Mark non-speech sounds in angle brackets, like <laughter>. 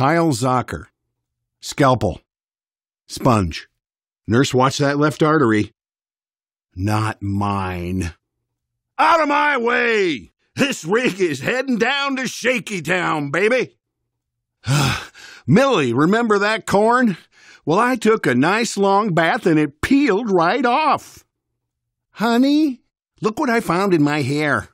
Kyle Zocker. Scalpel. Sponge. Nurse, watch that left artery. Not mine. Out of my way! This rig is heading down to Shaky Town, baby! <sighs> Millie, remember that corn? Well, I took a nice long bath and it peeled right off. Honey, look what I found in my hair.